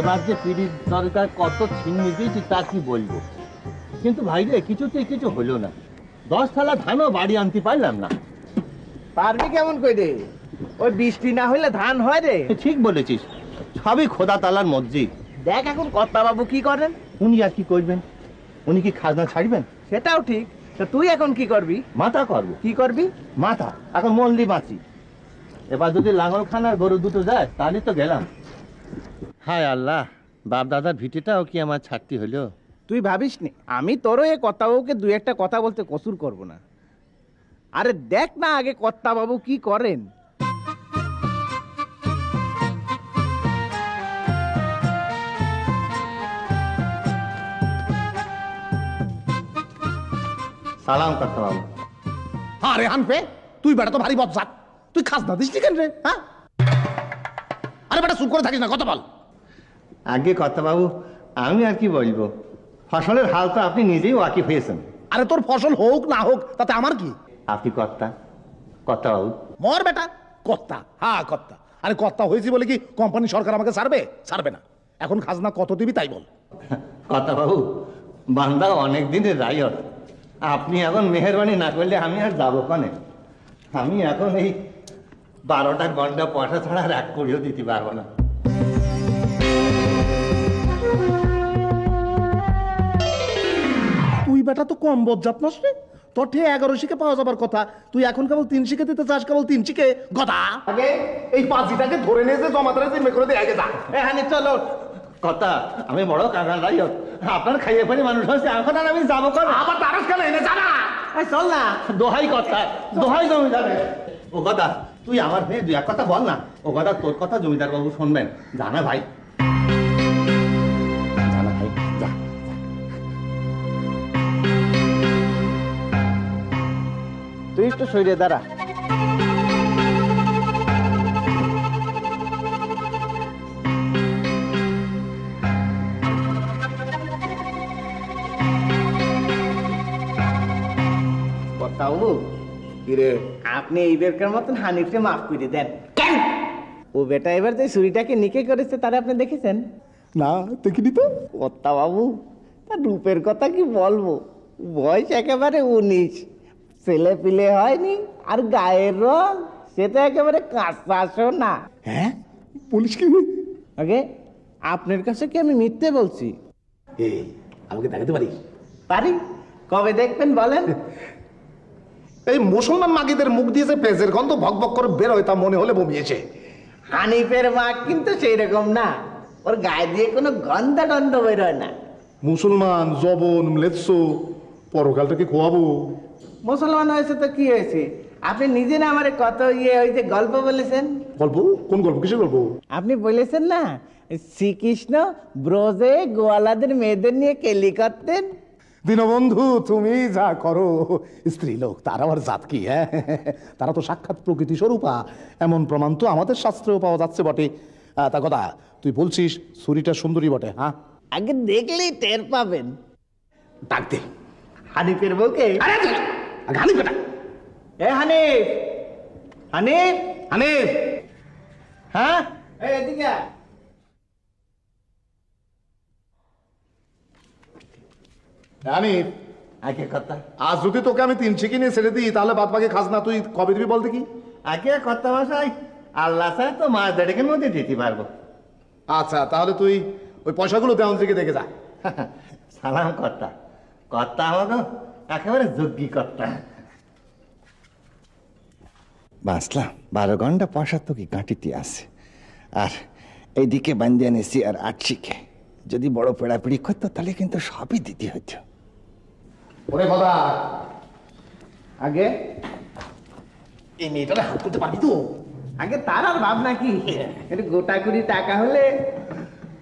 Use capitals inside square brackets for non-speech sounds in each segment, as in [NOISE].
এবার যে পিড়ির দরকার কত ছিন্নি দিয়েছি তা কি বলবো কিন্তু ভাই রে কিছুতেই কিছু হলো না দশ থালা ধানও বাড়ি আনতে পারলাম না পারবি কেমন কই রে ওই বৃষ্টি না হইলে ধান হয় রে ঠিক বলেছিস সবই খোদা তালার মর্জি দেখ এখন কর্তা বাবু কি করেন উনি আর কি করবেন উনি কি খাজনা ছাড়বেন সেটাও ঠিক তা তুই এখন কি করবি মাথা করবো কি করবি মাথা এখন মল্লি বাঁচি এবার যদি লাঙল খানার গরু দুটো যায় তাহলে তো গেলাম হায় আল্লাহ বাপ দাদার ভিটিটাও কি আমার ছাড়তি হলো তুই ভাবিস নি আমি তোরও এ কথা বাবুকে দু একটা কথা বলতে কসুর করব না আরে দেখ না আগে কর্তাবাবু কি করেন সালাম কাকা বাবু আরে হ্যাঁ পে তুই বেটা তো ভারী বদসাত তুই খাস না দিস কেন রে হ্যাঁ আরে বেটা চুপ করে থাকিস না কথা বল আগে কথা বাবু আমি আর কি বলবো ফসলের হাল তো আপনি নিজেই ওয়াকিফ হয়েছেন আরে তোর ফসল হোক না হোক তাতে আমার কি আপনি কর্তা কর্তা বাবু মর বেটা কর্তা হ্যাঁ কর্তা আরে কর্তা হয়েছি বলে কি কোম্পানি সরকার আমাকে ছাড়বে ছাড়বে না এখন খাজনা কত দিবি তাই বল কর্তা বাবু বান্দা অনেক দিনের রায় আপনি এখন মেহরবানি না করলে আমি আর যাবো কনে আমি এখন এই বারোটা ঘন্টা পয়সা ছাড়া আর এক করিও দিতে পারবো না তুই বেটা তো কম বজ্জাত নস রে তোর ঠে এগারো শিখে পাওয়া যাবার কথা তুই এখন কেবল তিন শিখে দিতে চাস কেবল তিন শিখে গদা আগে এই পাঁচিটাকে ধরে নিয়ে যে জমাতারা জিম্মে করে দিয়ে আগে যা এখানে চলো কথা আমি বড় কাঙালাই আপনার খাইয়ে ফেলে মানুষ হচ্ছে এখন আর আমি যাবো কেন আবার তারস কেন এনে জানা চল না দোহাই কথা দোহাই জমি যাবে ও কথা তুই আমার হয়ে দুই এক কথা বল না ও কথা তোর কথা জমিদার বাবু শুনবেন জানা ভাই তুই একটু শরীরে দাঁড়া সাউবু কিরে আপনি এইবারকার মতন হানিফকে মাফ করে দেন ও বেটা এবার যে চুরিটাকে নিকে করেছে তারা আপনি দেখেছেন না দেখিনি তো কর্তা বাবু তা রূপের কথা কি বলবো বয়স একেবারে উনিশ ছেলে পিলে হয়নি আর গায়ের রং সে তো একেবারে কাঁচা না হ্যাঁ বলিস কি আগে আপনার কাছে কি আমি মিথ্যে বলছি এই আমাকে দেখাতে পারি পারি কবে দেখবেন বলেন [LAUGHS] এই মুসলমান মাগিদের মুখ দিয়েছে পেজের গন্ধ ভক করে বের হয় তা মনে হলে বমিয়েছে হানিফের মা কিন্তু সেই রকম না ওর গায়ে দিয়ে কোনো গন্ধ টন্ধ বেরোয় না মুসলমান জবন লেপস পরকালটাকে খোয়াবো মুসলমান হয়েছে তো কি হয়েছে আপনি নিজে না আমার কত ইয়ে হয়েছে গল্প বলেছেন গল্প কোন গল্প কিসের গল্প আপনি বলেছেন না শ্রীকৃষ্ণ ব্রজে গোয়ালাদের মেয়েদের নিয়ে কেলি করতেন দীনবন্ধু তুমি যা করো স্ত্রীলোক তার আবার জাত কি হ্যাঁ তারা তো সাক্ষাৎ প্রকৃতি স্বরূপা এমন প্রমাণ তো আমাদের শাস্ত্রেও পাওয়া যাচ্ছে বটে তা কথা তুই বলছিস ছুরিটা সুন্দরী বটে হ্যাঁ আগে দেখলেই টের পাবেন ডাক দে হানিফের বউকে হানিফ এ হানিফ হানিফ হানিফ হ্যাঁ এদিকে আমি আগে কথা আজ যদি তোকে আমি তিন ছিকি নিয়ে ছেড়ে দিই তাহলে বাদ বাকি খাজনা তুই কবে দিবি বলতে কি আগে কথা মশাই আল্লাহ স্যার তো মাছ দেড়েকের মধ্যে দিতে পারবো আচ্ছা তাহলে তুই ওই পয়সাগুলো দেওয়ান থেকে দেখে যা [LAUGHS] সালাম কর্তা কর্তা আমাকে একেবারে যোগ্যি কর্তা বাঁচলাম বারো ঘন্টা পয়সা তো কি গাঁটিতে আছে আর এইদিকে বান্দিয়া নিছি আর আটশিকে যদি বড় পেড়াপিড়ি করতো তাহলে কিন্তু সবই দিতে হইতো ওরে বাবা আগে এই মেয়েটা হাত পারবি তো আগে তার আর ভাব নাকি হ্যাঁ। গোটা কুড়ি টাকা হলে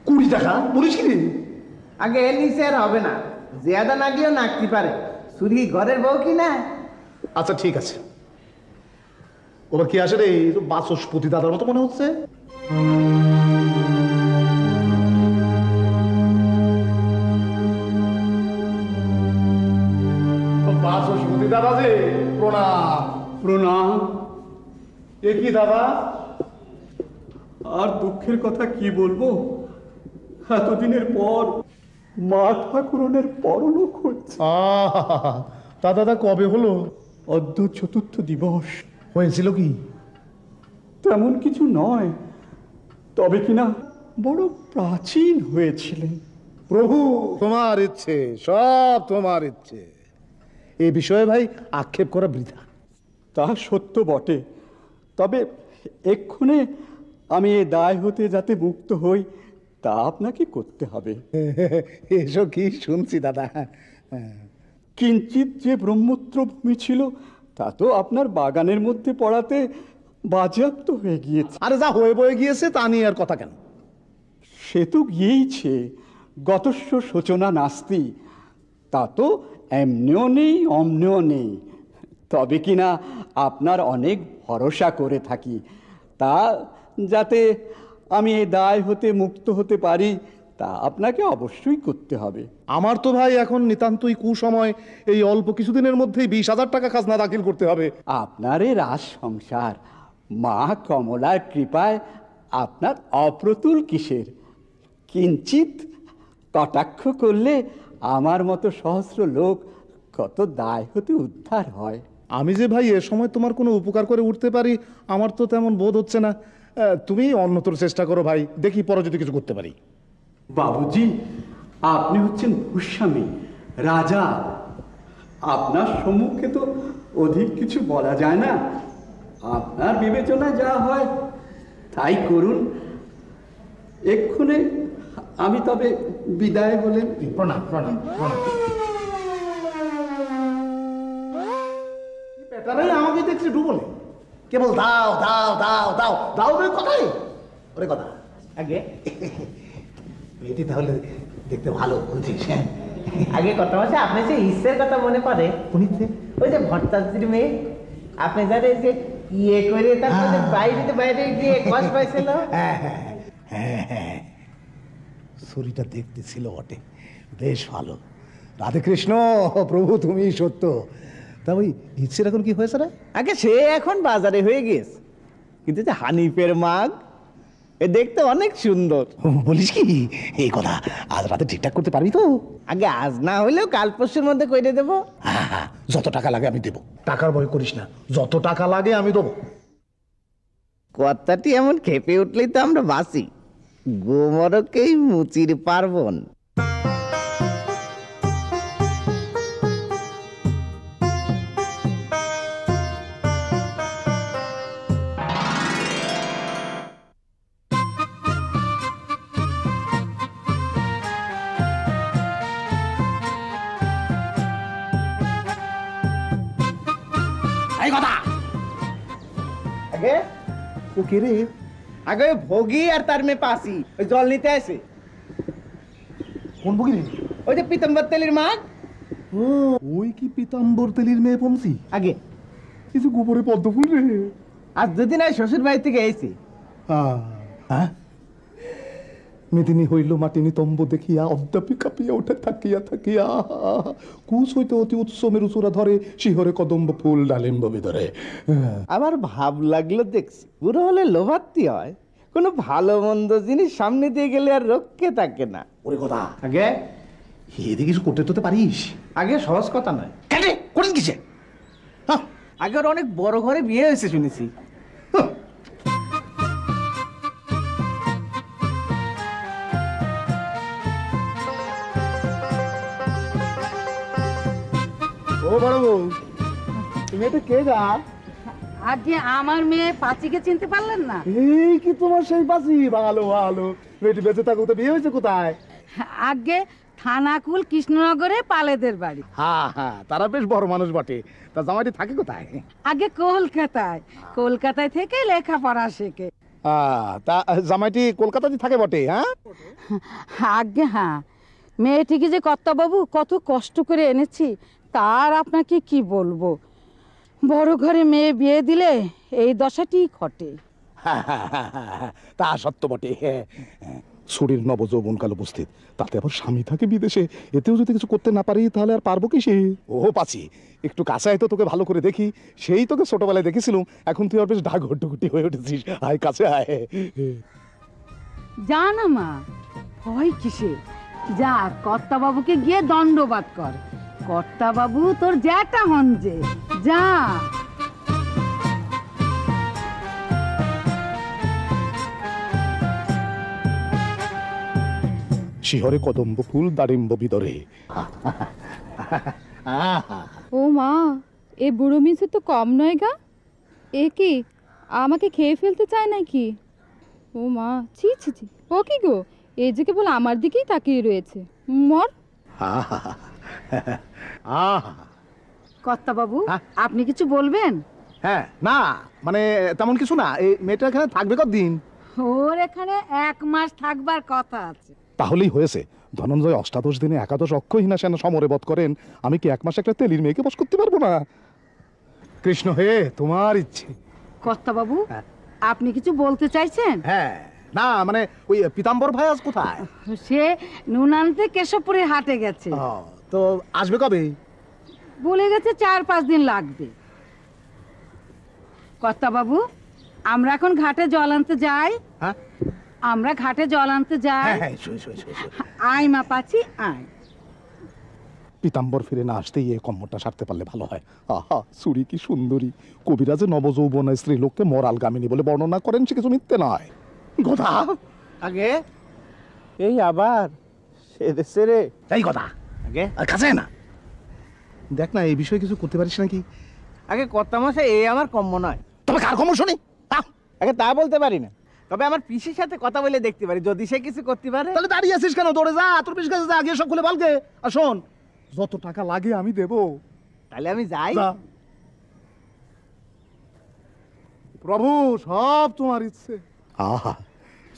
কুড়ি টাকা বলিস কি আগে এর নিচে আর হবে না জেয়াদা না গিয়েও নাকতে পারে শুধু ঘরের বউ কি না আচ্ছা ঠিক আছে ওরা কি আসলে বাচস্পতি দাদার মতো মনে হচ্ছে প্রণাম প্রণাম এ কি দাদা আর দুঃখের কথা কি বলবো এতদিনের পর মা ঠাকুরনের পরলোক হচ্ছে তা দাদা কবে হলো অর্ধ চতুর্থ দিবস হয়েছিল কি তেমন কিছু নয় তবে কিনা বড় প্রাচীন হয়েছিলেন প্রভু তোমার ইচ্ছে সব তোমার ইচ্ছে এ বিষয়ে ভাই আক্ষেপ করা বৃথা তা সত্য বটে তবে এক্ষণে আমি এ দায় হতে যাতে মুক্ত হই তা আপনাকে করতে হবে [LAUGHS] এসব কি শুনছি দাদা কিঞ্চিত যে ব্রহ্মত্র ভূমি ছিল তা তো আপনার বাগানের মধ্যে পড়াতে বাজেয়াপ্ত হয়ে গিয়েছে আরে যা হয়ে বয়ে গিয়েছে তা নিয়ে আর কথা কেন সে তো গিয়েইছে গতস্ব সূচনা নাস্তি তা তো এমনিও নেই অমনিও নেই তবে কি না আপনার অনেক ভরসা করে থাকি তা যাতে আমি এই দায় হতে মুক্ত হতে পারি তা আপনাকে অবশ্যই করতে হবে আমার তো ভাই এখন নিতান্তই কুসময় এই অল্প কিছুদিনের মধ্যেই বিশ হাজার টাকা খাজনা দাখিল করতে হবে আপনার এ রাজ সংসার মা কমলার কৃপায় আপনার অপ্রতুল কিসের কিঞ্চিত কটাক্ষ করলে আমার মতো সহস্র লোক কত দায় হতে উদ্ধার হয় আমি যে ভাই এ সময় তোমার কোনো উপকার করে উঠতে পারি আমার তো তেমন বোধ হচ্ছে না তুমি অন্যতর চেষ্টা করো ভাই দেখি পরে যদি কিছু করতে পারি বাবুজি আপনি হচ্ছেন ভূস্বামী রাজা আপনার সম্মুখে তো অধিক কিছু বলা যায় না আপনার বিবেচনা যা হয় তাই করুন এক্ষুনি আমি তবে বিদায় বলে প্রণাম প্রণাম প্রণাম আমাকে দেখছে ডুবলে কেবল দাও দাও দাও দাও দাও রে কথাই ওরে কথা আগে মেয়েটি তাহলে দেখতে ভালো বলছিস হ্যাঁ। আগে কথা বলছে আপনি যে ঈশ্বরের কথা মনে করে পুনিতে ওই যে ভট্টাচার্যের মেয়ে আপনি যাদের যে ইয়ে করে তার হ্যাঁ। বাইরে বাইরে গিয়ে কষ্ট পাইছিল হ্যাঁ হ্যাঁ হ্যাঁ হ্যাঁ ছুরিটা দেখতে ছিল বটে বেশ ভালো রাধে কৃষ্ণ প্রভু তুমি সত্য তা ওই ইচ্ছে এখন কি হয়েছে রে আগে সে এখন বাজারে হয়ে গিয়েছে কিন্তু যে হানিফের মাগ এ দেখতে অনেক সুন্দর বলিস কি এই কথা আজ রাতে ঠিকঠাক করতে পারবি তো আগে আজ না হলেও কাল পরশুর মধ্যে কইরে দেবো হ্যাঁ, হ্যাঁ যত টাকা লাগে আমি দেবো টাকার ভয় করিস না যত টাকা লাগে আমি দেবো কথাটি এমন খেপে উঠলেই তো আমরা বাসি গোমরকেই মুচির পার্বণ কথা কে ও কিরে আগে ভোগী আর তার মেয়ে পাশি ওই জল নিতে আসে কোন ভোগী ওই যে পিতাম্বর তেলির মা ওই কি পিতাম্বর তেলির মেয়ে পমসি আগে কিছু গোবরে পদ্ম ফুল রে আজ দুদিন আগে শ্বশুর বাড়ি থেকে এসে হ্যাঁ মেদিনী হইল মাটিনি তম্ব দেখিয়া অদ্যাপি কাঁপিয়া উঠে থাকিয়া থাকিয়া কুশ হইতে অতি উৎসমের মেরুচূড়া ধরে শিহরে কদম্ব ফুল ডালিম্ব বিধরে আবার ভাব লাগলো দেখছি বুড়ো হলে লোভাত্তি হয় কোনো ভালো মন্দ জিনিস সামনে দিয়ে গেলে আর রক্ষে থাকে না ওরে কথা আগে এদিকে কিছু করতে তো পারিস আগে সহজ কথা নয় কেন করিস কিসে আগে ওর অনেক বড় ঘরে বিয়ে হয়েছে শুনেছি বড় কে আমার মেয়ে চিনতে পারলেন না কি তোমার সেই ভালো মেয়েটি বেঁচে তো হয়েছে কোথায় থানাকুল কৃষ্ণনগরে পালেদের বাড়ি তারা বেশ বড় মানুষ বটে তা জামাটি থাকে কোথায় আগে কলকাতায় কলকাতায় থেকে লেখাপড়া শেখে তা জামাইটি কলকাতাতে থাকে বটে হ্যাঁ আগে হ্যাঁ মেয়েটিকে যে কর্তাবাবু কত কষ্ট করে এনেছি তার আপনাকে কি বলবো বড় ঘরে মেয়ে বিয়ে দিলে এই দশাটি ঘটে তা সত্য বটে শরীর নবযৌবনকাল উপস্থিত তাতে আবার স্বামী থাকে বিদেশে এতেও যদি কিছু করতে না পারি তাহলে আর পারবো কি সে ও পাচ্ছি একটু কাছে তো তোকে ভালো করে দেখি সেই তোকে ছোটবেলায় দেখেছিলাম এখন তুই আর বেশ ঢাক ঘটুকুটি হয়ে উঠেছিস আয় কাছে আয় যা না মা ভয় কিসে যা কর্তা বাবুকে গিয়ে দণ্ডবাদ কর বাবু তোর জ্যাটা হন যে যা শিহরে কদম্ব ফুল দারিম্ব বিদরে ও মা এ বুড়ো মিশে তো কম নয় গা এ কি আমাকে খেয়ে ফেলতে চায় নাকি ও মা ছি ছি ছি ও কি গো এ যে কেবল আমার দিকেই তাকিয়ে রয়েছে মর [LAUGHS] কর্তা বাবু হ্যাঁ? আপনি কিছু বলবেন হ্যাঁ না মানে তেমন কিছু না এই মেয়েটা এখানে থাকবে কতদিন ওর এখানে এক মাস থাকবার কথা আছে তাহলেই হয়েছে ধনঞ্জয় অষ্টাদশ দিনে একাদশ অক্ষহীনা সেনা সমরে বধ করেন আমি কি এক মাস একটা তেলির মেয়েকে বস করতে পারবো না কৃষ্ণ হে তোমার ইচ্ছে কর্তা বাবু হ্যাঁ। আপনি কিছু বলতে চাইছেন হ্যাঁ না মানে ওই পিতাম্বর ভাই আজ কোথায় সে নুনান্তে কেশবপুরে হাটে গেছে তো আসবে কবে বলে গেছে চার পাঁচ দিন লাগবে কর্তা বাবু আমরা এখন ঘাটে জল আনতে যাই হ্যাঁ আমরা ঘাটে জল আনতে যাই হ্যাঁ, হ্যাঁ আয় মা পাচ্ছি আয় পিতাম্বর ফিরে না আসতেই এই কম্মটা সারতে পারলে ভালো হয় আহা সুরি কি সুন্দরী কবিরা স্ত্রী লোককে মরাল মরালগামিনী বলে বর্ণনা করেন সে কিছু মিথ্যে নয় গোদা আগে এই আবার সে দেশে রে তাই কথা আগে কাছে না দেখ না এই বিষয়ে কিছু করতে পারিস নাকি আগে কর্তা মশাই এ আমার কম্য নয় তবে কার কম্য শুনি আগে তা বলতে পারি না তবে আমার পিসির সাথে কথা বলে দেখতে পারি যদি সে কিছু করতে পারে তাহলে দাঁড়িয়ে আছিস কেন দৌড়ে যা তোর পিস কাছে যা আগে সব খুলে বলকে আর শোন যত টাকা লাগে আমি দেব তাহলে আমি যাই প্রভু সব তোমার ইচ্ছে আহা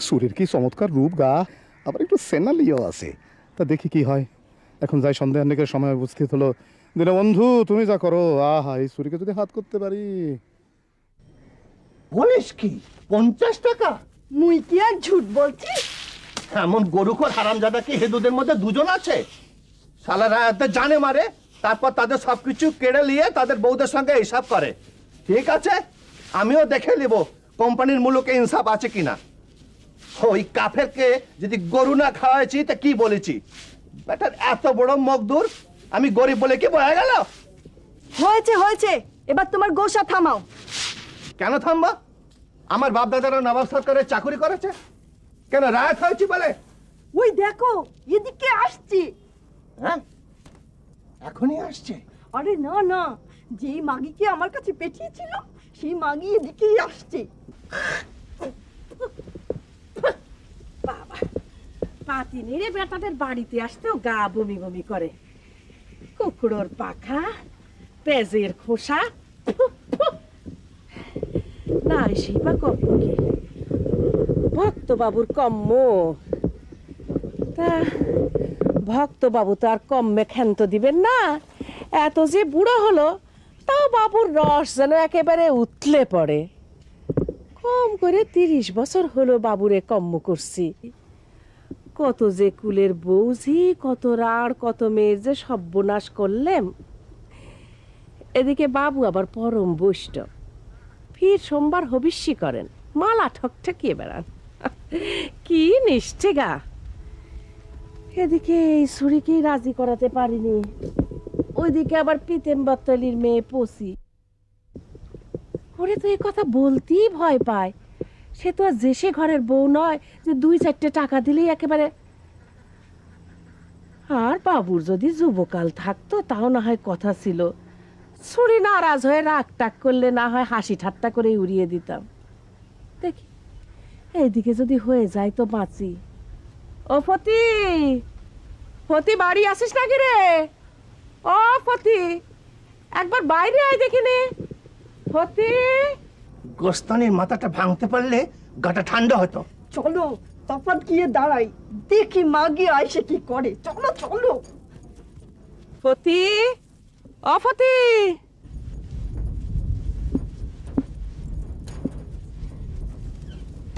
সুরের কি চমৎকার রূপ গা আবার একটু সেনালিও আছে তা দেখি কি হয় এখন যাই সন্দেহের নিকের সময় উপস্থিত হলো দিনে বন্ধু তুমি যা করো আহা এই ছুরিকে যদি হাত করতে পারি বলিস কি পঞ্চাশ টাকা মুই কি আর ঝুট বলছি এমন গরুখর যাদা কি হেদুদের মধ্যে দুজন আছে সালারা এতে জানে মারে তারপর তাদের সবকিছু কেড়ে নিয়ে তাদের বউদের সঙ্গে হিসাব করে ঠিক আছে আমিও দেখে নিব কোম্পানির মূলকে ইনসাফ আছে কিনা ওই কাফেরকে যদি গরু না খাওয়াইছি তা কি বলেছি ব্যাটার এত বড় মকদুর আমি গরিব বলে কি বয়া গেল হয়েছে হয়েছে এবার তোমার গোসা থামাও কেন থামবা আমার বাপ দাদারা নবাব সরকারের চাকুরি করেছে কেন রায় হয়েছি বলে ওই দেখো এদিকে আসছি হ্যাঁ এখনই আসছে আরে না না যে মাগিকে আমার কাছে পেঠিয়েছিল সেই মাগি এদিকেই আসছে বাবা পাতি নিয়ে বেটাদের বাড়িতে আসতেও গা বমি বমি করে কুকুরোর পাখা পেজের খোসা না সেই বা কপ্পকে ভক্তবাবুর কম্ম তা ভক্তবাবু তো আর কম্মে ক্ষান্ত দিবেন না এত যে বুড়ো হলো তাও বাবুর রস যেন একেবারে উতলে পড়ে কম করে তিরিশ বছর হলো বাবুরে কম্ম করছি কত যে কুলের বৌঝি কত রাড় কত মেয়ের যে সর্বনাশ করলেম এদিকে বাবু আবার পরম বৈষ্ণব ফির সোমবার হবিষ্যি করেন মালা ঠকঠকিয়ে বেড়ান কি নিষ্ঠে গা এদিকে এই ছুরিকেই রাজি করাতে পারিনি ওইদিকে আবার পিতেম বাতলির মেয়ে পসি ওরে তো এ কথা বলতেই ভয় পায় সে তো আর যে সে ঘরের বউ নয় যে দুই চারটে টাকা দিলেই একেবারে আর বাবুর যদি যুবকাল থাকতো তাও না হয় কথা ছিল ছুরি নারাজ হয়ে রাগ টাক করলে না হয় হাসি ঠাট্টা করে উড়িয়ে দিতাম দেখি এইদিকে যদি হয়ে যায় তো বাঁচি ও ফতি ফতি বাড়ি আসিস নাকি রে ও ফতি একবার বাইরে আয় দেখিনি ফতি গোস্তানির মাথাটা ভাঙতে পারলে গাটা ঠান্ডা হতো চলো তপাত গিয়ে দাঁড়াই দেখি মা গিয়ে আইসে কি করে চলো চলো ফতি অফতি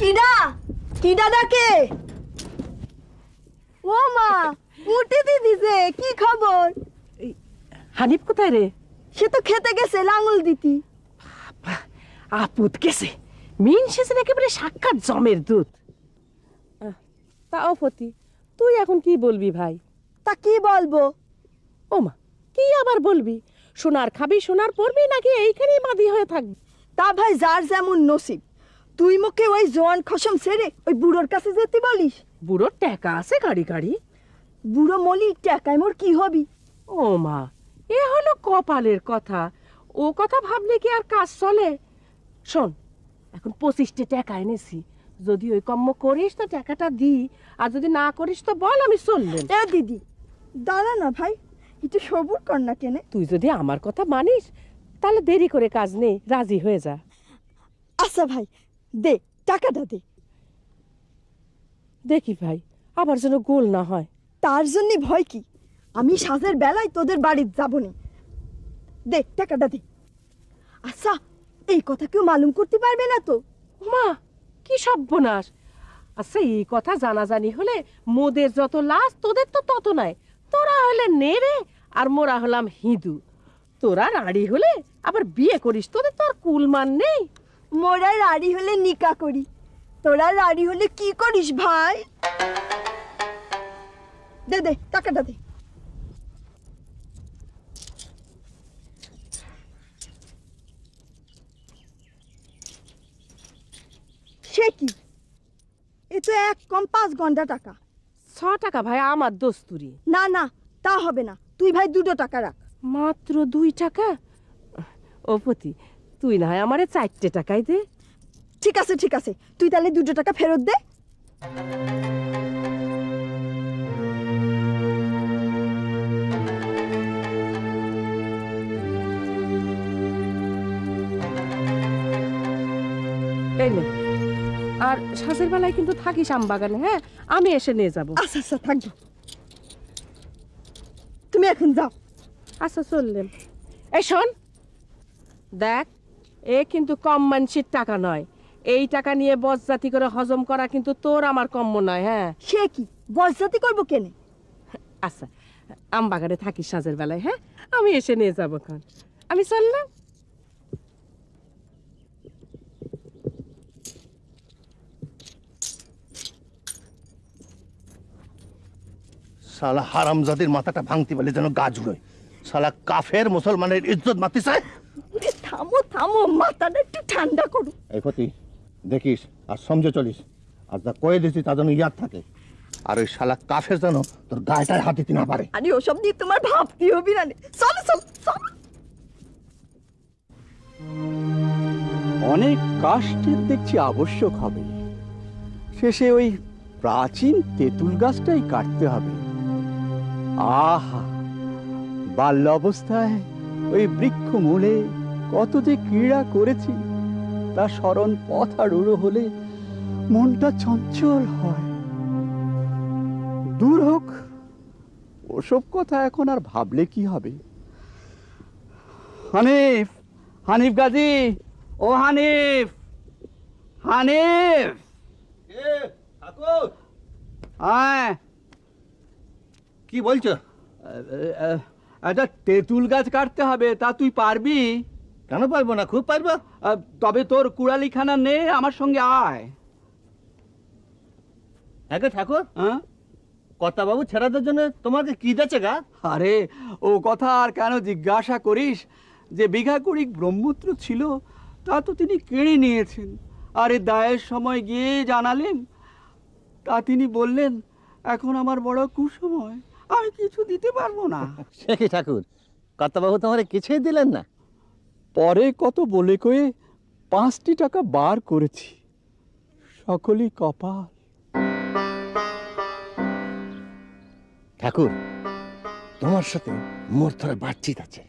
কিডা কিডা ডাকে ও মা উঠে দিদি যে কি খবর হানিফ কোথায় রে সে তো খেতে গেছে লাঙল দিতি বাবা আপুত কেসে মিন সেজেন একেবারে সাক্ষাৎ জমের দুধ তাও ফতি তুই এখন কি বলবি ভাই তা কি বলবো ওমা কি আবার বলবি সোনার খাবি সোনার পরবি নাকি এইখানেই বাঁধি হয়ে থাকবি তা ভাই যার যেমন নসিব তুই মুখে ওই জোয়ান খসম সেরে ওই বুড়োর কাছে যেতে বলিস বুড়োর টাকা আছে গাড়ি গাড়ি বুড়ো মলি টাকায় মোর কি হবি ও মা এ হলো কপালের কথা ও কথা ভাবলে কি আর কাজ চলে শোন এখন পঁচিশটি টাকা এনেছি যদি ওই কম্ম করিস তো টাকাটা দি আর যদি না করিস তো বল আমি চললে দিদি দাঁড়া না ভাই এটা সবুর কর না কেনে তুই যদি আমার কথা মানিস তাহলে দেরি করে কাজ নেই রাজি হয়ে যা আচ্ছা ভাই দে টাকাটা দে দেখি ভাই আবার যেন গোল না হয় তার জন্য ভয় কি আমি সাজের বেলায় তোদের বাড়ি যাবনি দে টাকাটা দে আচ্ছা এই কথা কেউ মালুম করতে পারবে না তো মা কি সব্যনাশ আচ্ছা এই কথা জানাজানি হলে মোদের যত লাশ তোদের তো তত নাই তোরা হলে নেড়ে আর মোরা হলাম হিঁদু তোরা রাড়ি হলে আবার বিয়ে করিস তোদের তো আর কুলমান নেই মোরা রাড়ি হলে নিকা করি তোরা রাড়ি হলে কি করিস ভাই দে দে টাকাটা দে সে কি এ তো এক কম পাঁচ ঘন্টা টাকা ছ টাকা ভাই আমার দোস্তুরি না না তা হবে না তুই ভাই দুটো টাকা রাখ মাত্র দুই টাকা ওপতি তুই না হয় আমারে চারটে টাকাই দে ঠিক আছে ঠিক আছে তুই তাহলে দুটো টাকা ফেরত দে এই নে আর সাজের বেলায় কিন্তু থাকিস আম বাগানে হ্যাঁ আমি এসে নিয়ে যাবো আচ্ছা আচ্ছা থাকবো তুমি এখন যাও আচ্ছা চললেন এই শোন দেখ এ কিন্তু কম মানসির টাকা নয় এই টাকা নিয়ে বজ্জাতি করে হজম করা কিন্তু তোর আমার কম্য নয় হ্যাঁ সে কি বজ্জাতি করবো কেন আচ্ছা আম বাগানে থাকিস সাজের বেলায় হ্যাঁ আমি এসে নিয়ে যাবো খান আমি চললাম সালা হারামজাদের মাথাটা ভাঙতে পারলে যেন গা জুড়োয় সালা কাফের মুসলমানের ইজ্জত মাতি চায় থামো থামো মাথাটা একটু ঠান্ডা করো এই ক্ষতি দেখিস আর সমঝে চলিস আর যা কয়ে দিছি তা যেন ইয়াদ থাকে আর ওই শালা কাফের যেন তোর গায়েটায় হাত দিতে না পারে আরে ওসব নিয়ে তোমার কি হবি না চল চল চল অনেক কাষ্টের দেখছি আবশ্যক হবে শেষে ওই প্রাচীন তেঁতুল গাছটাই কাটতে হবে আহা বাল্য অবস্থায় ওই বৃক্ষ মূলে কত যে ক্রীড়া করেছি তা স্মরণ পথ আড়ুড়ো হলে মনটা চঞ্চল হয় দূর হোক ওসব কথা এখন আর ভাবলে কি হবে হানিফ হানিফ গাজী ও হানিফ হানিফ ঠাকুর হ্যাঁ কি বলছো আচ্ছা তেঁতুল গাছ কাটতে হবে তা তুই পারবি কেন পারবো না খুব পারবো তবে তোর কুড়ালিখানা নে আমার সঙ্গে আয় আগে হ্যাঁ ঠাকুর হ্যাঁ বাবু ছেড়াদের জন্য তোমাকে কি যাচ্ছে গা আরে ও কথা আর কেন জিজ্ঞাসা করিস যে বিঘা কুড়ি ব্রহ্মপুত্র ছিল তা তো তিনি কেড়ে নিয়েছেন আরে দায়ের সময় গিয়ে জানালেন তা তিনি বললেন এখন আমার বড় কুসময় আমি কিছু দিতে পারবো না [LAUGHS] সে কি ঠাকুর কর্তাবাবু তোমার কিছুই দিলেন না পরে কত বলে কয়ে পাঁচটি টাকা বার করেছি সকলেই কপাল ঠাকুর তোমার সাথে মোর ধরে বাচ্চিত আছে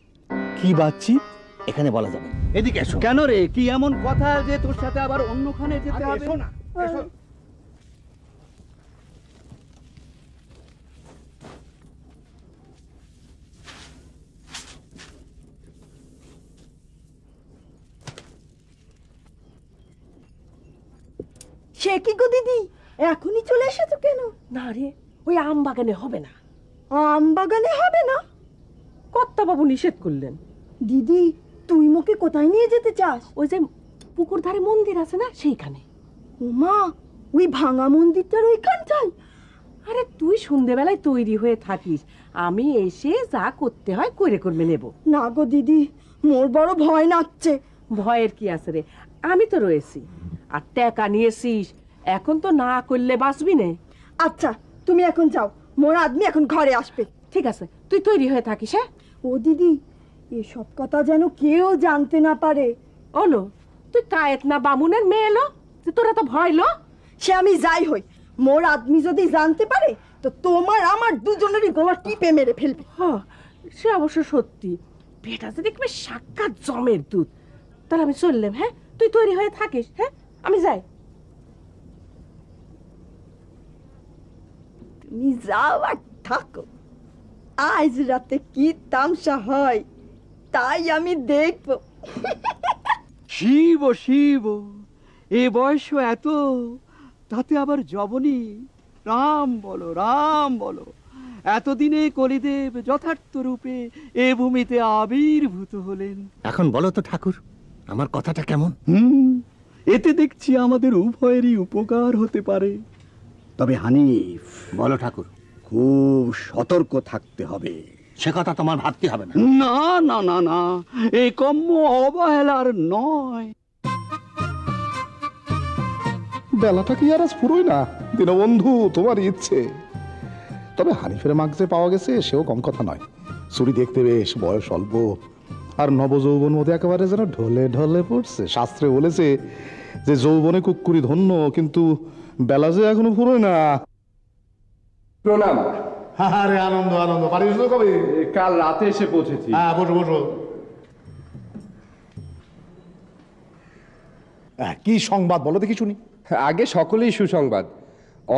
কি বাচ্চিত এখানে বলা যাবে এদিকে এসো কেন রে কি এমন কথা যে তোর সাথে আবার অন্যখানে যেতে হবে না সে কি গো দিদি এখনই চলে এসেছো কেন না রে ওই আম বাগানে হবে না আম বাগানে হবে না বাবু নিষেধ করলেন দিদি তুই মোকে কোথায় নিয়ে যেতে চাস ওই যে পুকুর ধারে মন্দির আছে না সেইখানে উমা ওই ভাঙা মন্দিরটার ওইখানটাই আরে তুই সন্ধেবেলায় তৈরি হয়ে থাকিস আমি এসে যা করতে হয় করে করবে নেব না গো দিদি মোর বড় ভয় নাচছে ভয়ের কি আছে রে আমি তো রয়েছি আর টাকা নিয়েছিস এখন তো না করলে বাঁচবি না আচ্ছা তুমি এখন যাও মোর আদমি এখন ঘরে আসবে ঠিক আছে তুই তৈরি হয়ে থাকিস হ্যাঁ ও দিদি এসব কথা যেন কেউ জানতে না পারে ওলো তুই কায়েত না বামুনের মেয়ে এলো যে তোরা তো ভয় লো সে আমি যাই হই মোর আদমি যদি জানতে পারে তো তোমার আমার দুজনেরই গলা টিপে মেরে ফেলবে হ্যাঁ সে অবশ্য সত্যি বেটা যে দেখবে সাক্ষাৎ জমের দুধ তাহলে আমি চললাম হ্যাঁ তুই তৈরি হয়ে থাকিস হ্যাঁ আমি যাই তুমি যাও আর থাকো আজ রাতে কি তামসা হয় তাই আমি দেখব শিব শিব এ বয়স এত তাতে আবার জবনী রাম বলো রাম বলো এতদিনে কলিদেব যথার্থ রূপে এ ভূমিতে আবির্ভূত হলেন এখন বলো তো ঠাকুর আমার কথাটা কেমন হুম এতে দেখছি আমাদের উভয়েরই উপকার হতে পারে তবে হানিফ বলো ঠাকুর খুব সতর্ক থাকতে হবে সে কথা তোমার ভাবতে হবে না না না না না এই কম্য অবহেলার নয় বেলাটা কি আর আজ পুরোই না দীনবন্ধু তোমার ইচ্ছে তবে হানিফের মাগজে পাওয়া গেছে সেও কম কথা নয় সুরি দেখতে বেশ বয়স অল্প আর নবযৌবন মধ্যে একেবারে যেন ঢলে ঢলে পড়ছে শাস্ত্রে বলেছে যে যৌবনে কুকুরি ধন্য কিন্তু বেলা যে এখনো ফুরোয় না প্রণাম আরে আনন্দ আনন্দ বাড়ি এসো কবে কাল রাতে এসে পৌঁছেছি হ্যাঁ বসো বসো হ্যাঁ, কি সংবাদ বলো দেখি শুনি আগে সকলেই সুসংবাদ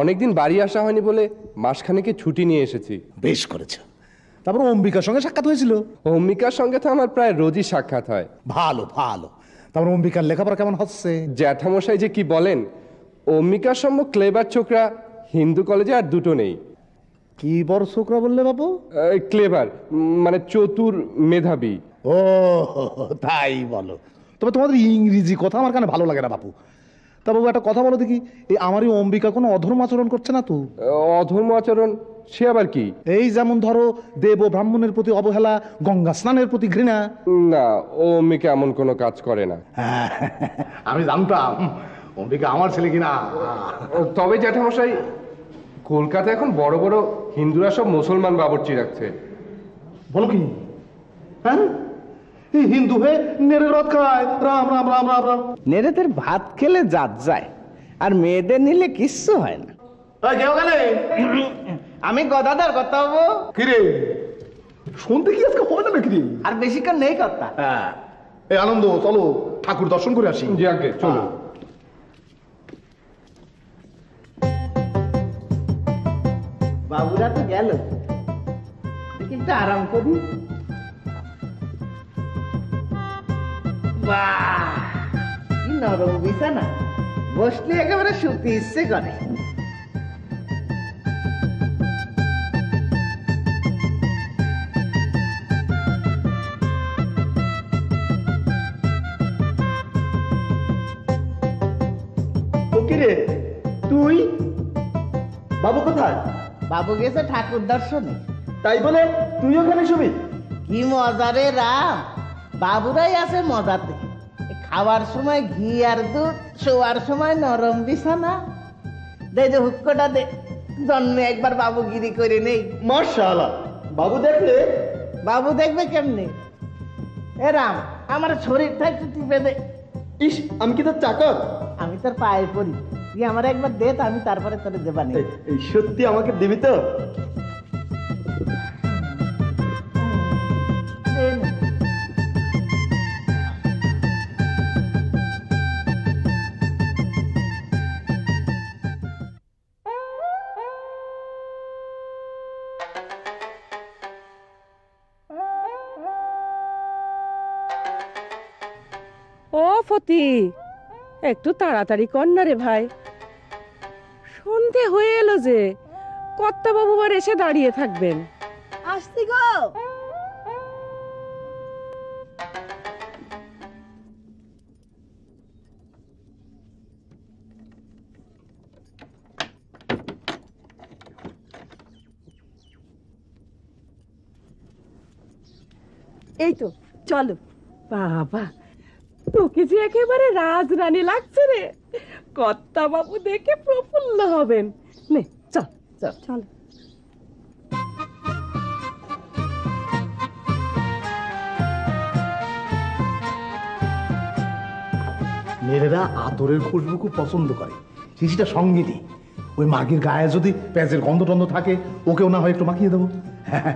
অনেকদিন বাড়ি আসা হয়নি বলে মাসখানেকে ছুটি নিয়ে এসেছি বেশ করেছে তারপর অম্বিকার সঙ্গে সাক্ষাৎ হয়েছিল অম্বিকার সঙ্গে তো আমার প্রায় রোজই সাক্ষাৎ হয় ভালো ভালো তারপর অম্বিকার লেখাপড়া কেমন হচ্ছে জ্যাঠামশাই যে কি বলেন অম্বিকার সম্ভব ক্লেবার ছোকরা হিন্দু কলেজে আর দুটো নেই কি বড় ছোকরা বললে বাবু ক্লেবার মানে চতুর মেধাবী ও তাই বলো তবে তোমাদের ইংরেজি কথা আমার কানে ভালো লাগে না বাপু তা বাবু একটা কথা বলো দেখি এই আমারই অম্বিকা কোনো অধর্ম আচরণ করছে না তো অধর্ম আচরণ সে আবার কি এই যেমন ধরো দেব ব্রাহ্মণের প্রতি অবহেলা গঙ্গা স্নানের প্রতি ঘৃণা না ও অম্বিকা এমন কোনো কাজ করে না [LAUGHS] আমি জানতাম অম্বিকা আমার ছেলে কিনা তবে জ্যাঠামশাই কলকাতা এখন বড় বড় হিন্দুরা সব মুসলমান বাবরচি রাখছে বলো কি হ্যাঁ হিন্দু হয়ে নেড়ে রথ খায় রাম রাম রাম রাম রাম নেড়েদের ভাত খেলে জাত যায় আর মেয়েদের নিলে কিচ্ছু হয় না আমি গদাদার কথা হবো কিরে শুনতে কি আজকে হবে না কিরে আর বেশিক্ষণ নেই কথা হ্যাঁ। এই আনন্দ চলো ঠাকুর দর্শন করে আসি জি আগে চলো হ্যাঁ। বাবুরা তো গেল কিন্তু আরাম করি বাহ নরম বিছানা বসলে একেবারে শুতে ইচ্ছে করে বাবু কোথায় বাবু গেছে ঠাকুর দর্শনে তাই বলে তুই ওখানে শুবি কি মজা রে রাম বাবুরাই আছে মজাতে খাওয়ার সময় ঘি আর দুধ শোয়ার সময় নরম বিছানা দে যে হুক্কটা দে জন্মে একবার বাবু গিরি করে নেই মার্শাল্লাহ বাবু দেখলে বাবু দেখবে কেমনে এ রাম আমার শরীরটা একটু টিপে দে ইস আমি কি তোর চাকর আমি তোর পায়ে পড়ি তুই আমার একবার দে তো আমি তারপরে তোর দেবা নেই সত্যি আমাকে দিবি তো ফতি একটু তাড়াতাড়ি কর না রে ভাই সন্ধে হয়ে এলো যে কর্তাবাবু আর এসে দাঁড়িয়ে থাকবেন আসছি গো এই তো চলো বাবা তোকে যে একেবারে রাজ রানী লাগছে রে কর্তা বাবু দেখে প্রফুল্ল হবেন নে চল চল চল মেয়েরা আতরের খুশবু খুব পছন্দ করে শিশিটা সঙ্গে দিই ওই মাগির গায়ে যদি পেঁয়াজের গন্ধ টন্ধ থাকে ওকেও না হয় একটু মাখিয়ে দেবো হ্যাঁ, হ্যাঁ।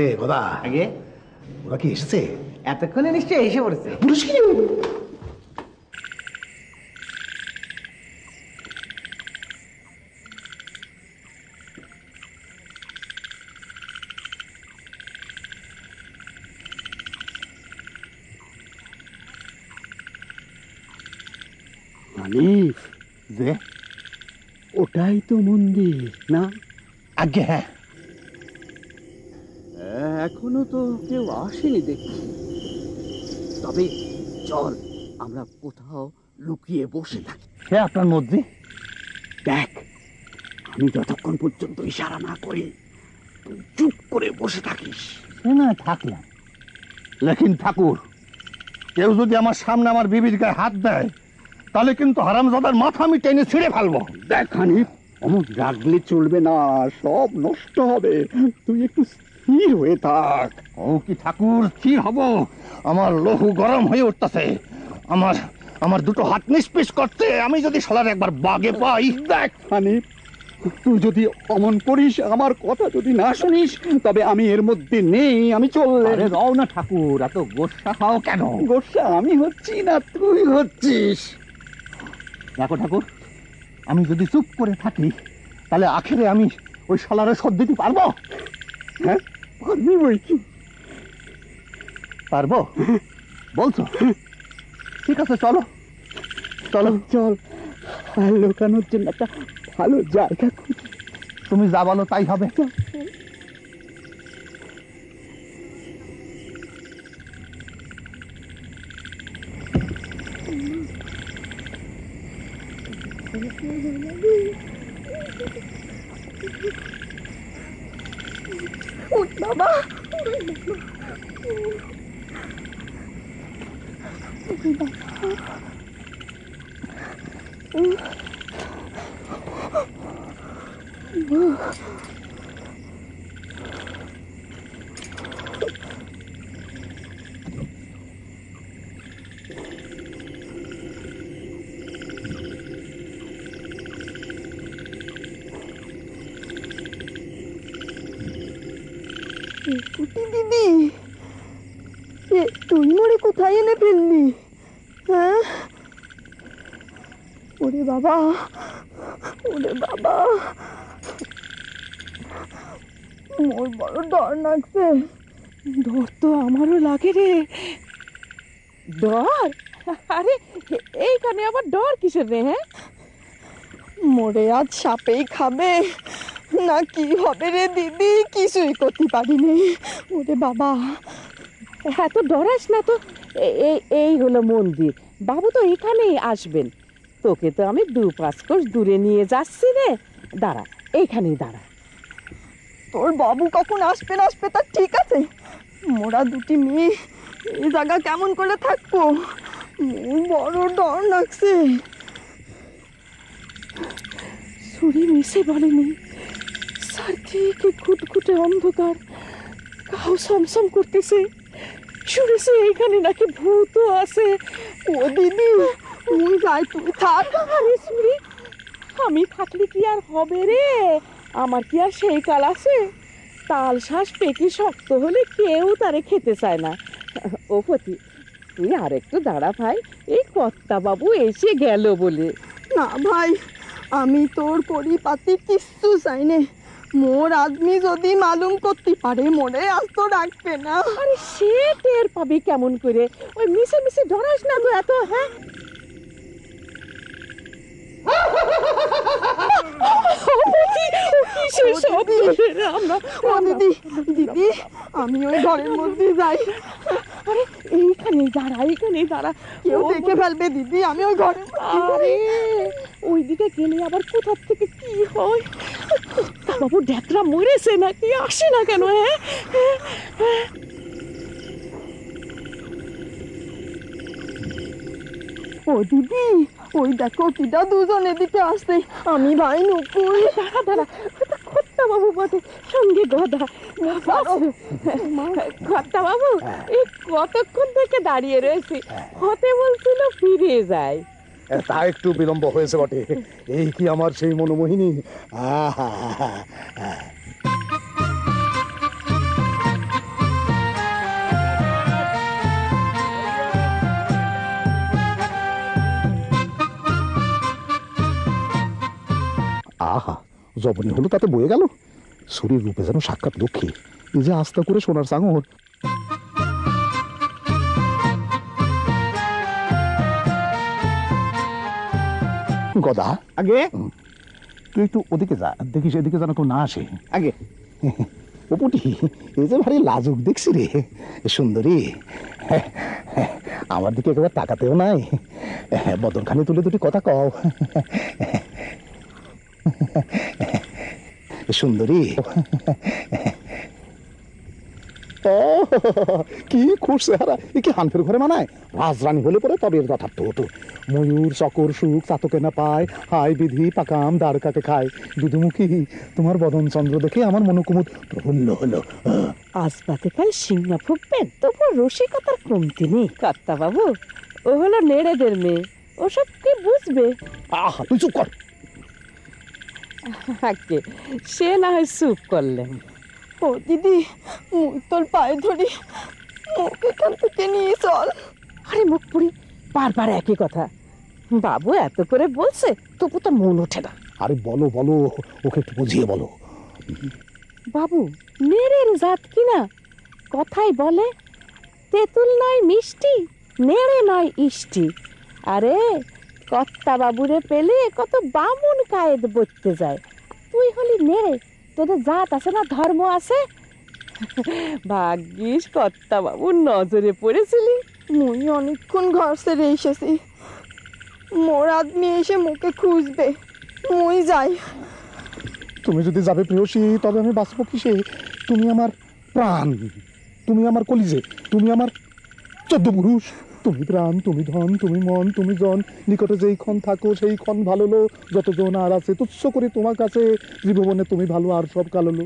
এ কদা আগে ওরা কি এসেছে এতক্ষণে নিশ্চয়ই এসে পড়েছে যে ওটাই তো মন্দির না আগে হ্যাঁ এখনো তো কেউ আসেনি দেখছি তবে চল আমরা কোথাও লুকিয়ে বসে থাকি সে আপনার মধ্যে দেখ আমি যতক্ষণ পর্যন্ত ইশারা না করি তুই চুপ করে বসে থাকিস না থাকলাম লেখিন ঠাকুর কেউ যদি আমার সামনে আমার বিবির গায়ে হাত দেয় তাহলে কিন্তু হারামজাদার মাথা আমি টেনে ছিঁড়ে ফেলবো দেখ হানিফ অমন রাগলে চলবে না সব নষ্ট হবে তুই একটু কি হয়ে থাক ও কি ঠাকুর কি হব আমার লহু গরম হয়ে উঠতেছে আমার আমার দুটো হাত নিষ্পিস করছে আমি যদি সলার একবার বাগে পাই দেখ হানিফ তুই যদি অমন করিস আমার কথা যদি না শুনিস তবে আমি এর মধ্যে নেই আমি চললে রও না ঠাকুর এত গোসা খাও কেন গোসা আমি হচ্ছি না তুই হচ্ছিস দেখো ঠাকুর আমি যদি চুপ করে থাকি তাহলে আখেরে আমি ওই শালারে সদ দিতে পারবো হ্যাঁ বলছি পারবো হ্যাঁ। বলছো হ্যাঁ। ঠিক আছে চলো চলো চল আর লোকানোর জন্য একটা ভালো জায়গা খুঁজি তুমি যা বলো তাই হবে Thank you. Baba. Baba. বাবা ওরে বাবা মোর বড় ডর লাগছে ডর তো আমারও লাগে রে ডর আরে এইখানে আবার ডর কিসের রে হ্যাঁ মোরে আজ সাপেই খাবে না কি হবে রে দিদি কিছুই করতে পারিনি ওরে বাবা এত ডরাস না তো এই এই হলো মন্দির বাবু তো এখানেই আসবেন তোকে তো আমি দু পাঁচ কোষ দূরে নিয়ে যাচ্ছি রে দাঁড়া এইখানেই দাঁড়া তোর বাবু কখন আসবে না আসবে তা ঠিক আছে মোরা দুটি মেয়ে এই জায়গা কেমন করে থাকবো বড় ডর লাগছে সুরি মিশে বলেনি চারদিকে খুটখুটে অন্ধকার কাউ সমসম করতেছে শুনেছি এখানে নাকি ভূতও আছে ও দিদি তুই যাই তুই থাক রেশমি আমি থাকলে কি আর হবে রে আমার কি আর সেই কাল আছে তাল শ্বাস পেকে শক্ত হলে কেউ তারে খেতে চায় না ও পতি তুই আর একটু দাঁড়া ভাই এই বাবু এসে গেল বলে না ভাই আমি তোর পরিপাতি কিচ্ছু চাই নে মোর আদমি যদি মালুম করতে পারে মনে আজ তো রাখবে না আরে সে টের পাবি কেমন করে ওই মিশে মিশে ধরাস না তো এত হ্যাঁ দিদি আমি ওই ঘরের মধ্যে যাই এইখানে এইখানে দিদি আমি ওই ঘরে ওইদিকে গেলে আবার কোথার থেকে কি হয় বাবু ড্যাকরা মরেছে নাকি আসে না কেন হ্যাঁ, হ্যাঁ, হ্যাঁ। ও দিদি ওই দেখো দুজন এদিকে আসতে আমি ভাই নুকুই দাঁড়া দাঁড়া বাবু পথে সঙ্গে গদা কর্তা বাবু আচ্ছা, হ্যাঁ। এই কতক্ষণ থেকে দাঁড়িয়ে রয়েছি হ্যাঁ। হতে বলছিল ফিরে যায় তা একটু বিলম্ব হয়েছে বটে এই কি আমার সেই মনোমোহিনী আহা আহা জবনি হলো তাতে বয়ে গেল শরীর রূপে যেন সাক্ষাৎ লক্ষ্মী এই যে আস্থা করে সোনার সাঙর গদা আগে তুই একটু ওদিকে যা দেখিস এদিকে যেন কেউ না আসে আগে ওপুটি এই যে ভারী লাজুক দেখছি রে সুন্দরী আমার দিকে একেবারে তাকাতেও নাই বদনখানি তুলে দুটি কথা কও সুন্দরী কি খুশ এ কি হানফের ঘরে মানায় রাজরানী হলে পরে তবে যথার্থ হতো ময়ূর চকর সুখ চাতকে না পায় হাই বিধি পাকাম দ্বারকাকে খায় দুধুমুখী তোমার বদন চন্দ্র দেখে আমার মনকুমুদ প্রফুল্ল হলো আজ পাতে পাই সিংহা ফুটবেন তবু রসিকতার কমতি নেই বাবু ও হলো নেড়েদের মেয়ে ও কি বুঝবে আহা তুই চুপ কর আগে সে না হয় চুপ করলেন ও দিদি মুখ তোর পায়ে ধরি মুখ এখান থেকে নিয়ে চল আরে মুখ পুরি বারবার একই কথা বাবু এত করে বলছে তবু তো মন ওঠে না আরে বলো বলো ওকে একটু বুঝিয়ে বলো বাবু নেড়ের জাত কি না কথাই বলে তেঁতুল নয় মিষ্টি নেড়ে নয় ইষ্টি আরে কর্তা বাবুরে পেলে কত বামুন কায়েদ বচতে যায় তুই হলি মেরে তোদের জাত আছে না ধর্ম আছে ভাগ্যিস বাবু নজরে পড়েছিলি মুই অনেকক্ষণ ঘর সেরে এসেছি মোর আদমি এসে মুখে খুঁজবে মুই যাই তুমি যদি যাবে প্রিয়সী তবে আমি বাঁচবো কিসে তুমি আমার প্রাণ তুমি আমার কলিজে তুমি আমার চোদ্দ পুরুষ তুমি প্রাণ তুমি ধন তুমি মন তুমি জন নিকটে যেই ক্ষণ থাকো সেই ভালো লো যতজন আর আছে তুচ্ছ করে তোমার কাছে জীবনে তুমি ভালো আর সব কালো লো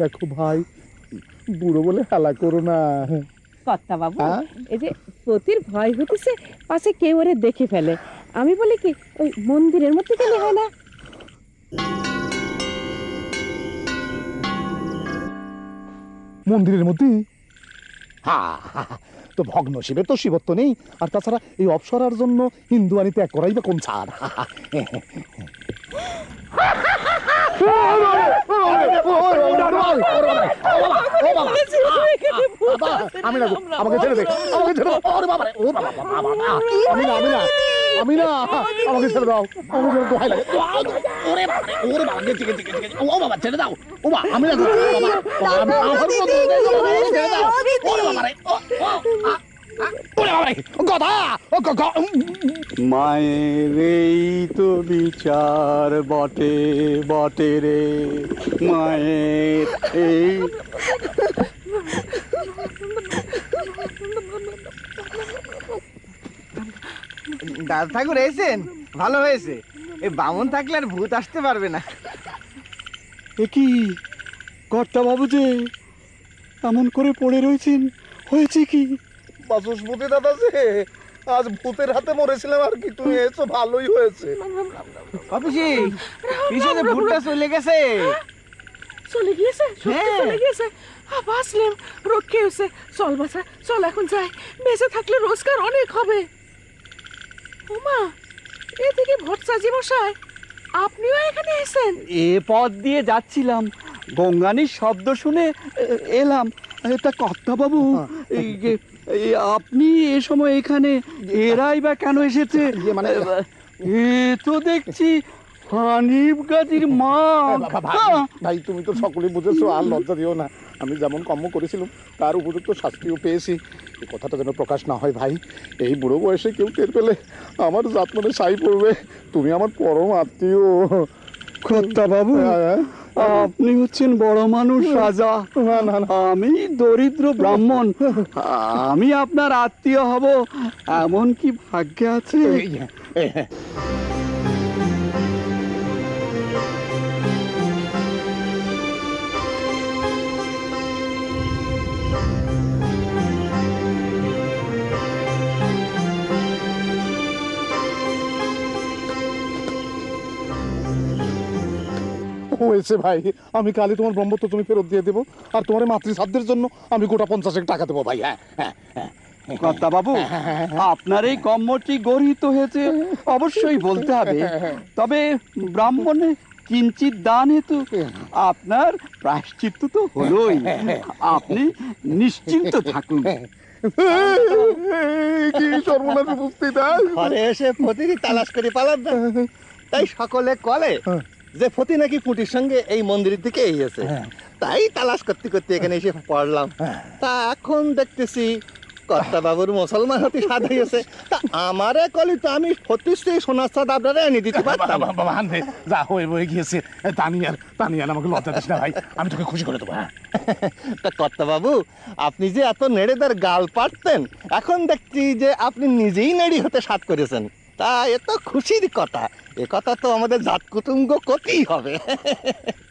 দেখো ভাই বুড়ো বলে হেলা করো না কর্তা বাবু হ্যাঁ? এই যে পতির ভয় হতেছে পাশে কেউ ওরে দেখে ফেলে আমি বলি কি ওই মন্দিরের মধ্যে কেন হয় না মন্দিরের মধ্যে হা তো ভগ্ন শিবের তো শিবত্ব নেই আর তাছাড়া এই অপসরার জন্য হিন্দু আনি ত্যাগ করাই বা কোন ছাড় আমি না আমাকে ছেড়ে দাও আমাকে ছেড়ে দাও মায়ের এই তো বিচার বটে বটে রে মায়ের এই দাদা ঠাকুর এসেন ভালো হয়েছে এ বামন থাকলে আর ভূত আসতে পারবে না এ কি কর্তা বাবু যে এমন করে পড়ে রয়েছেন হয়েছে কি বাসস্পতি দাদা যে আজ ভূতের হাতে মরেছিলাম আর কি তুমি এসো ভালোই হয়েছে বাবুজি পিছনে ভূতটা চলে গেছে চলে গিয়েছে হ্যাঁ। চলে গিয়েছে বাঁচলাম রক্ষে হয়েছে চল বাসা চল এখন যাই বেঁচে থাকলে রোজগার অনেক হবে ওমা এ থেকে ভটসা মশাই আপনিও এখানে এসেন এ পথ দিয়ে যাচ্ছিলাম গঙ্গানির শব্দ শুনে এলাম তা বাবু হ্যাঁ। এই যে আপনি এ সময় এখানে এরাই বা কেন এসেছে ইয়ে মানে এ তো দেখছি হানিফ গাজির হ্যাঁ, মা হ্যাঁ, ভাই তুমি তো সকলে বুঝেছো আর লজ্জা দিও না আমি যেমন কর্ম করেছিলাম তার উপযুক্ত শাস্তিও পেয়েছি এই কথাটা যেন প্রকাশ না হয় ভাই এই বুড়ো বয়সে কেউ টের পেলে আমার জাত মানে সাই পড়বে তুমি আমার পরম আত্মীয় খোত্তা বাবু আপনি হচ্ছেন বড় মানুষ রাজা না না না আমি দরিদ্র ব্রাহ্মণ আমি আপনার আত্মীয় হব এমন কি ভাগ্যে আছে হয়েছে ভাই আমি কালি তোমার ব্রহ্মত্ব তুমি ফেরত দিয়ে দেবো আর তোমার মাতৃসাধ্যের জন্য আমি গোটা পঞ্চাশ টাকা দেবো ভাই হ্যাঁ, হ্যাঁ, হ্যাঁ, হ্যাঁ। কর্তা বাবু আপনার এই কম্মটি হয়েছে অবশ্যই বলতে হবে তবে ব্রাহ্মণে কিঞ্চিত দান হেতু আপনার প্রায়শ্চিত্ত তো হলোই আপনি নিশ্চিন্ত থাকুন এসে প্রতিদিন তালাশ করে পালান তাই সকলে কলে যে ফতি নাকি পুটির সঙ্গে এই মন্দিরের দিকে এসেছে হ্যাঁ। তাই তালাশ করতে করতে এখানে এসে পড়লাম হ্যাঁ। তা এখন দেখতেছি কর্তা বাবুর মুসলমান হতে সাদ হয়েছে তা আমারে কলি তো আমি ফতিস্তে সোনার সাদ আপনারা এনে দিতে পারতাম যা হয়ে হয়ে গিয়েছে তানিয়ার তানিয়ার আমাকে লজ্জা দিস না ভাই আমি তোকে খুশি করে দেবো হ্যাঁ তা কর্তা বাবু আপনি যে এত নেড়েদার গাল পাড়তেন এখন দেখছি যে আপনি নিজেই নেড়ি হতে সাদ করেছেন তা এ তো খুশির কথা এ কথা তো আমাদের জাত কুটুম্ব কতই হবে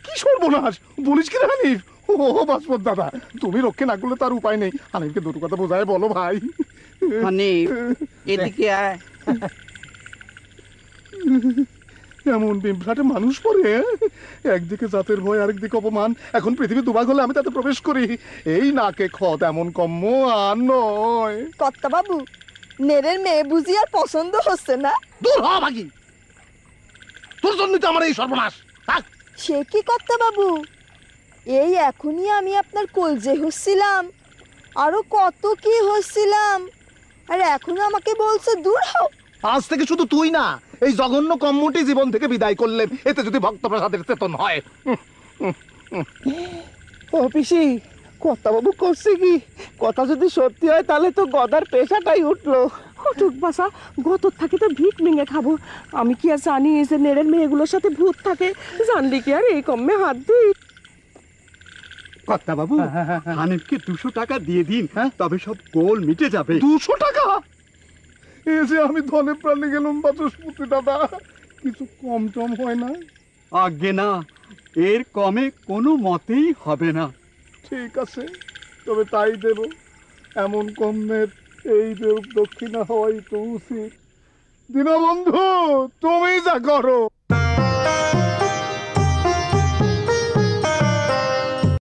কি সর্বনাশ বলিস কি হানিফ ও বাসপত দাদা তুমি রক্ষে না করলে তার উপায় নেই হানিফকে দুটো কথা বোঝায় বলো ভাই হানিফ এদিকে আয় এমন বিভ্রাটে মানুষ পরে হ্যাঁ? একদিকে জাতের ভয় আরেকদিকে অপমান এখন পৃথিবী দুবাগ হলে আমি তাতে প্রবেশ করি এই নাকে খত এমন কম্ম আর নয় কত্তা বাবু নেরের মেয়ে বুঝি আর পছন্দ হচ্ছে না দূর হ ভাগি তোর জন্য তো আমার এই সর্বনাশ সে কি করতে বাবু এই এখনই আমি আপনার কলজে হচ্ছিলাম আরো কত কি হচ্ছিলাম আর এখন আমাকে বলছে দূর হও আজ থেকে শুধু তুই না এই জঘন্য কমমুটি জীবন থেকে বিদায় করলেন এতে যদি ভক্তপ্রসাদের চেতন হয় ও পিসি বাবু করছে কি কথা যদি সত্যি হয় তাহলে তো গদার পেশাটাই উঠলো কটক বাসা গত থাকি তো ভিট ভেঙে খাবো আমি কি আর জানি যে নেড়ের মেয়েগুলোর সাথে ভূত থাকে জানলি কি আর এই কমে হাত দিই বাবু হ্যাঁ, হ্যাঁ, হ্যাঁ, হানিফকে দুশো টাকা দিয়ে দিন তবে সব গোল মিটে যাবে দুশো টাকা এই যে আমি ধনে প্রাণে গেলাম বাচস্পতি দাদা কিছু কম টম হয় না আগে না এর কমে কোনো মতেই হবে না ঠিক আছে তবে তাই দেব এমন কর্মের এই দেব দক্ষিণা হওয়াই তো উচিত দীনবন্ধু তুমি যা করো